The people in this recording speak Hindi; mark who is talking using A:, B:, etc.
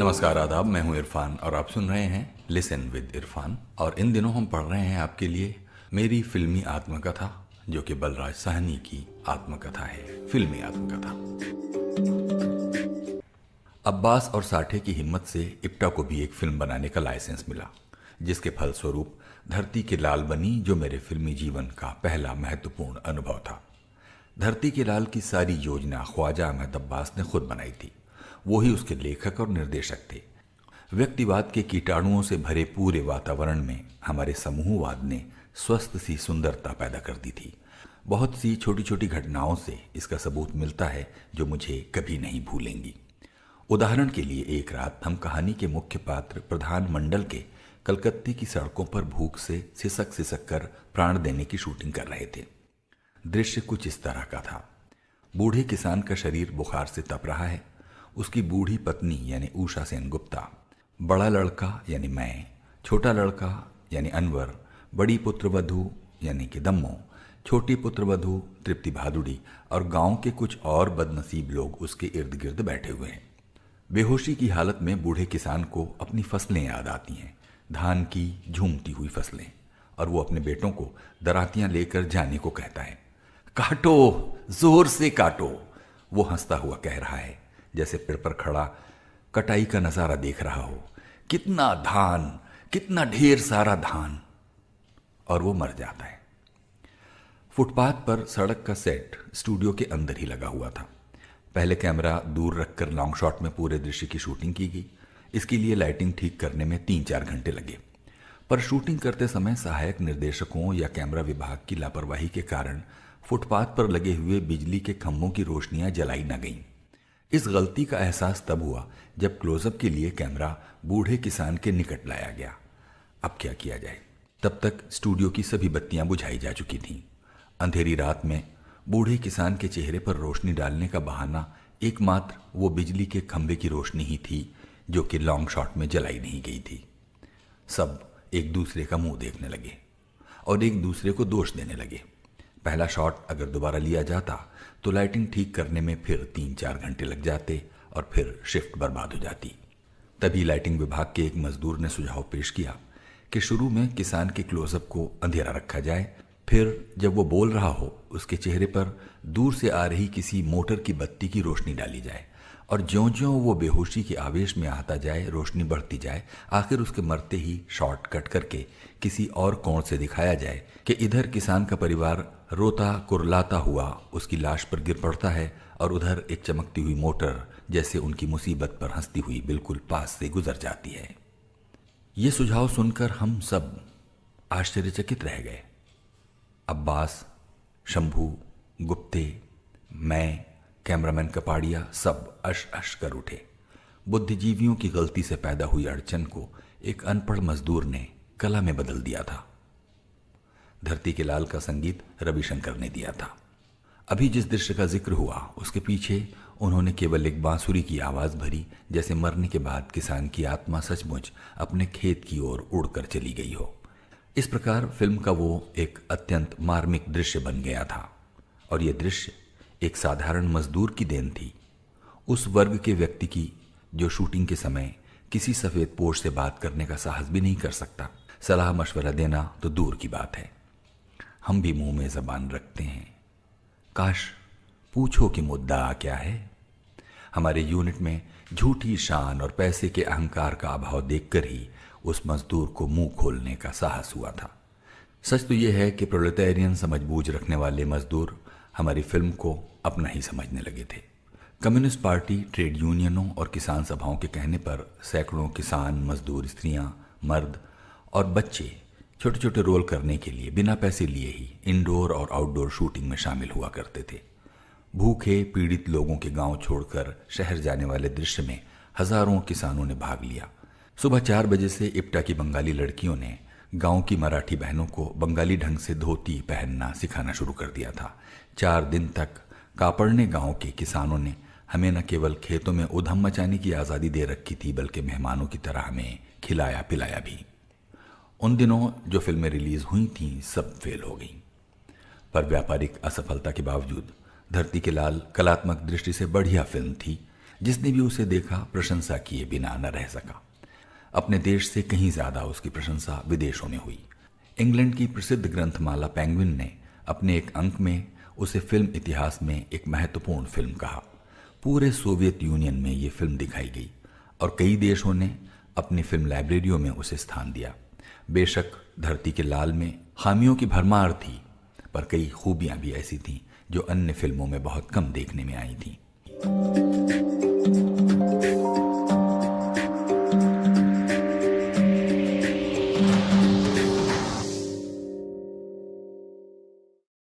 A: नमस्कार आदाब मैं हूं इरफान और आप सुन रहे हैं लिसन विद इरफान और इन दिनों हम पढ़ रहे हैं आपके लिए मेरी फिल्मी आत्मकथा जो कि बलराज साहनी की आत्मकथा है फिल्मी आत्मकथा अब्बास और साठे की हिम्मत से इप्टा को भी एक फिल्म बनाने का लाइसेंस मिला जिसके फलस्वरूप धरती के लाल बनी जो मेरे फिल्मी जीवन का पहला महत्वपूर्ण अनुभव था धरती के लाल की सारी योजना ख्वाजा अहमद अब्बास ने खुद बनाई थी वो ही उसके लेखक और निर्देशक थे व्यक्तिवाद के कीटाणुओं से भरे पूरे वातावरण में हमारे समूहवाद ने स्वस्थ सी सुंदरता पैदा कर दी थी बहुत सी छोटी छोटी घटनाओं से इसका सबूत मिलता है जो मुझे कभी नहीं भूलेंगी उदाहरण के लिए एक रात हम कहानी के मुख्य पात्र प्रधानमंडल के कलकत्ते की सड़कों पर भूख से सिसक सिसक कर प्राण देने की शूटिंग कर रहे थे दृश्य कुछ इस तरह का था बूढ़े किसान का शरीर बुखार से तप रहा है उसकी बूढ़ी पत्नी यानी ऊषा सेन गुप्ता बड़ा लड़का यानी मैं छोटा लड़का यानी अनवर बड़ी पुत्रवधु यानी कि दम्मो छोटी पुत्रवधु तृप्ति भादुड़ी और गांव के कुछ और बदनसीब लोग उसके इर्द गिर्द बैठे हुए हैं बेहोशी की हालत में बूढ़े किसान को अपनी फसलें याद आती हैं धान की झूमती हुई फसलें और वो अपने बेटों को दरातियां लेकर जाने को कहता है काटो जोर से काटो वो हंसता हुआ कह रहा है जैसे पेड़ पर खड़ा कटाई का नज़ारा देख रहा हो कितना धान कितना ढेर सारा धान और वो मर जाता है फुटपाथ पर सड़क का सेट स्टूडियो के अंदर ही लगा हुआ था पहले कैमरा दूर रखकर लॉन्ग शॉट में पूरे दृश्य की शूटिंग की गई इसके लिए लाइटिंग ठीक करने में तीन चार घंटे लगे पर शूटिंग करते समय सहायक निर्देशकों या कैमरा विभाग की लापरवाही के कारण फुटपाथ पर लगे हुए बिजली के खम्भों की रोशनियां जलाई न गईं इस गलती का एहसास तब हुआ जब क्लोजअप के लिए कैमरा बूढ़े किसान के निकट लाया गया अब क्या किया जाए तब तक स्टूडियो की सभी बत्तियां बुझाई जा चुकी थीं अंधेरी रात में बूढ़े किसान के चेहरे पर रोशनी डालने का बहाना एकमात्र वो बिजली के खंभे की रोशनी ही थी जो कि लॉन्ग शॉट में जलाई नहीं गई थी सब एक दूसरे का मुंह देखने लगे और एक दूसरे को दोष देने लगे पहला शॉट अगर दोबारा लिया जाता तो लाइटिंग ठीक करने में फिर तीन चार घंटे लग जाते और फिर शिफ्ट बर्बाद हो जाती तभी लाइटिंग विभाग के एक मजदूर ने सुझाव पेश किया कि शुरू में किसान के क्लोजअप को अंधेरा रखा जाए फिर जब वो बोल रहा हो उसके चेहरे पर दूर से आ रही किसी मोटर की बत्ती की रोशनी डाली जाए और ज्यो ज्यो वो बेहोशी के आवेश में आता जाए रोशनी बढ़ती जाए आखिर उसके मरते ही शॉर्ट कट करके किसी और कोण से दिखाया जाए कि इधर किसान का परिवार रोता कुरलाता हुआ उसकी लाश पर गिर पड़ता है और उधर एक चमकती हुई मोटर जैसे उनकी मुसीबत पर हंसती हुई बिल्कुल पास से गुजर जाती है ये सुझाव सुनकर हम सब आश्चर्यचकित रह गए अब्बास शंभू गुप्ते मैं कैमरामैन कपाड़िया सब अश अश कर उठे बुद्धिजीवियों की गलती से पैदा हुई अड़चन को एक अनपढ़ मजदूर ने कला में बदल दिया था धरती के लाल का संगीत रविशंकर ने दिया था अभी जिस दृश्य का जिक्र हुआ उसके पीछे उन्होंने केवल एक बांसुरी की आवाज़ भरी जैसे मरने के बाद किसान की आत्मा सचमुच अपने खेत की ओर उड़कर चली गई हो इस प्रकार फिल्म का वो एक अत्यंत मार्मिक दृश्य बन गया था और यह दृश्य एक साधारण मजदूर की देन थी उस वर्ग के व्यक्ति की जो शूटिंग के समय किसी सफेद पोष से बात करने का साहस भी नहीं कर सकता सलाह मशवरा देना तो दूर की बात है हम भी मुंह में जबान रखते हैं काश पूछो कि मुद्दा क्या है हमारे यूनिट में झूठी शान और पैसे के अहंकार का अभाव देखकर ही उस मजदूर को मुंह खोलने का साहस हुआ था सच तो यह है कि प्रोलेटेरियन समझबूझ रखने वाले मजदूर हमारी फिल्म को अपना ही समझने लगे थे कम्युनिस्ट पार्टी ट्रेड यूनियनों और किसान सभाओं के कहने पर सैकड़ों किसान मजदूर स्त्रियां, मर्द और बच्चे छोटे छोटे रोल करने के लिए बिना पैसे लिए ही इंडोर और आउटडोर शूटिंग में शामिल हुआ करते थे भूखे पीड़ित लोगों के गांव छोड़कर शहर जाने वाले दृश्य में हजारों किसानों ने भाग लिया सुबह चार बजे से इप्टा की बंगाली लड़कियों ने गांव की मराठी बहनों को बंगाली ढंग से धोती पहनना सिखाना शुरू कर दिया था चार दिन तक कापड़ने गांव के किसानों ने हमें न केवल खेतों में उधम मचाने की आज़ादी दे रखी थी बल्कि मेहमानों की तरह हमें खिलाया पिलाया भी उन दिनों जो फिल्में रिलीज़ हुई थीं सब फेल हो गईं पर व्यापारिक असफलता के बावजूद धरती के लाल कलात्मक दृष्टि से बढ़िया फिल्म थी जिसने भी उसे देखा प्रशंसा किए बिना न रह सका अपने देश से कहीं ज़्यादा उसकी प्रशंसा विदेशों में हुई इंग्लैंड की प्रसिद्ध ग्रंथमाला पैंगविन ने अपने एक अंक में उसे फिल्म इतिहास में एक महत्वपूर्ण फिल्म कहा पूरे सोवियत यूनियन में ये फिल्म दिखाई गई और कई देशों ने अपनी फिल्म लाइब्रेरियों में उसे स्थान दिया बेशक धरती के लाल में खामियों की भरमार थी पर कई खूबियां भी ऐसी थीं जो अन्य फिल्मों में बहुत कम देखने में आई थीं